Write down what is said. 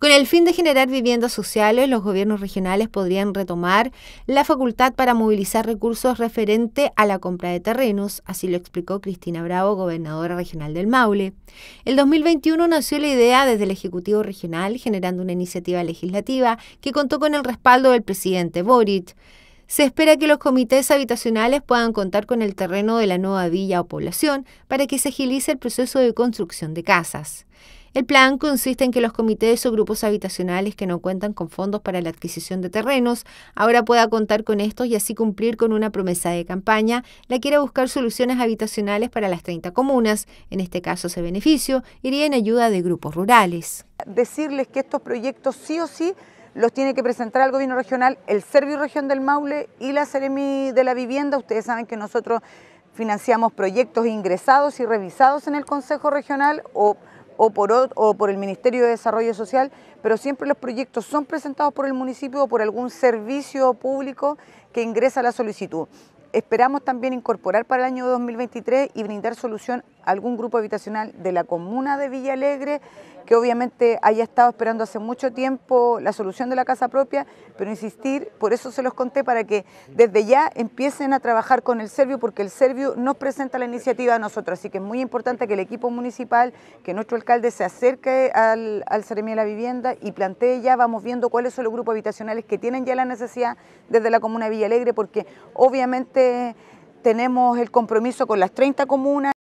Con el fin de generar viviendas sociales, los gobiernos regionales podrían retomar la facultad para movilizar recursos referente a la compra de terrenos, así lo explicó Cristina Bravo, gobernadora regional del Maule. El 2021 nació la idea desde el Ejecutivo Regional, generando una iniciativa legislativa que contó con el respaldo del presidente Boric. Se espera que los comités habitacionales puedan contar con el terreno de la nueva villa o población para que se agilice el proceso de construcción de casas. El plan consiste en que los comités o grupos habitacionales que no cuentan con fondos para la adquisición de terrenos ahora pueda contar con estos y así cumplir con una promesa de campaña, la quiere buscar soluciones habitacionales para las 30 comunas. En este caso, ese beneficio iría en ayuda de grupos rurales. Decirles que estos proyectos sí o sí los tiene que presentar al gobierno regional, el Servio Región del Maule y la Seremi de la Vivienda. Ustedes saben que nosotros financiamos proyectos ingresados y revisados en el Consejo Regional o o por, o por el Ministerio de Desarrollo Social, pero siempre los proyectos son presentados por el municipio o por algún servicio público que ingresa la solicitud. Esperamos también incorporar para el año 2023 y brindar solución algún grupo habitacional de la comuna de Villa Alegre, que obviamente haya estado esperando hace mucho tiempo la solución de la casa propia, pero insistir, por eso se los conté, para que desde ya empiecen a trabajar con el Servio, porque el Servio nos presenta la iniciativa a nosotros, así que es muy importante que el equipo municipal, que nuestro alcalde se acerque al, al de la Vivienda y plantee ya, vamos viendo cuáles son los grupos habitacionales que tienen ya la necesidad desde la comuna de Villa Alegre, porque obviamente tenemos el compromiso con las 30 comunas.